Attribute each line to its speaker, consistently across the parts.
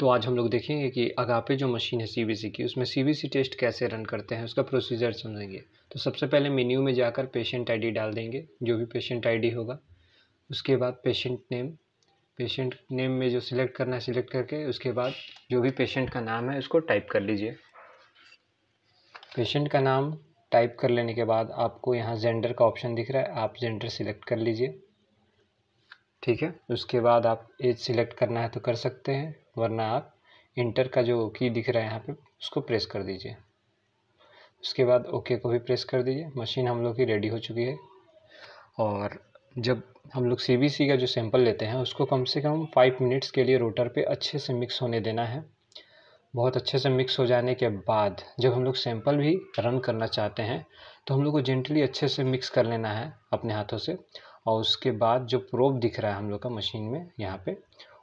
Speaker 1: तो आज हम लोग देखेंगे कि अगापे जो मशीन है सी की उसमें सी टेस्ट कैसे रन करते हैं उसका प्रोसीजर समझेंगे तो सबसे पहले मेन्यू में जाकर पेशेंट आईडी डाल देंगे जो भी पेशेंट आईडी होगा उसके बाद पेशेंट नेम पेशेंट नेम में जो सिलेक्ट करना है सिलेक्ट करके उसके बाद जो भी पेशेंट का नाम है उसको टाइप कर लीजिए पेशेंट का नाम टाइप कर लेने के बाद आपको यहाँ जेंडर का ऑप्शन दिख रहा है आप जेंडर सिलेक्ट कर लीजिए ठीक है उसके बाद आप एज सिलेक्ट करना है तो कर सकते हैं वरना आप इंटर का जो की दिख रहा है यहाँ पे उसको प्रेस कर दीजिए उसके बाद ओके को भी प्रेस कर दीजिए मशीन हम लोग की रेडी हो चुकी है और जब हम लोग सी का जो सैंपल लेते हैं उसको कम से कम फाइव मिनट्स के लिए रोटर पे अच्छे से मिक्स होने देना है बहुत अच्छे से मिक्स हो जाने के बाद जब हम लोग सैंपल भी रन करना चाहते हैं तो हम लोग को जेंटली अच्छे से मिक्स कर लेना है अपने हाथों से और उसके बाद जो प्रोब दिख रहा है हम लोग का मशीन में यहाँ पे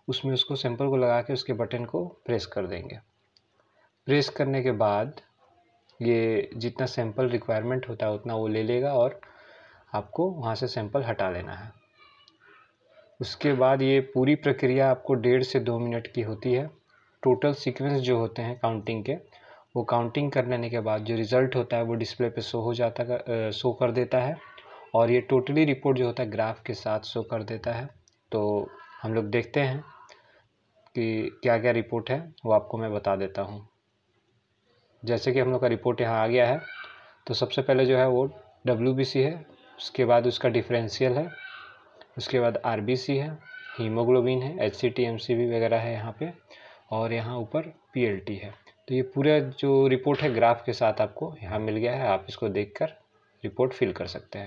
Speaker 1: उसमें उसको सैंपल को लगा के उसके बटन को प्रेस कर देंगे प्रेस करने के बाद ये जितना सैंपल रिक्वायरमेंट होता है उतना वो ले लेगा और आपको वहाँ से सैंपल हटा लेना है उसके बाद ये पूरी प्रक्रिया आपको डेढ़ से दो मिनट की होती है टोटल सीक्वेंस जो होते हैं काउंटिंग के वो काउंटिंग कर लेने के बाद जो रिज़ल्ट होता है वो डिस्प्ले पे शो हो जाता कर, शो कर देता है और ये टोटली रिपोर्ट जो होता है ग्राफ के साथ शो कर देता है तो हम लोग देखते हैं कि क्या क्या रिपोर्ट है वो आपको मैं बता देता हूँ जैसे कि हम लोग का रिपोर्ट यहाँ आ गया है तो सबसे पहले जो है वो डब्ल्यू है उसके बाद उसका डिफरेंशियल है उसके बाद आर है हीमोग्लोबिन है एच सी वगैरह है यहाँ पर और यहाँ ऊपर पी है तो ये पूरा जो रिपोर्ट है ग्राफ के साथ आपको यहाँ मिल गया है आप इसको देखकर रिपोर्ट फिल कर सकते हैं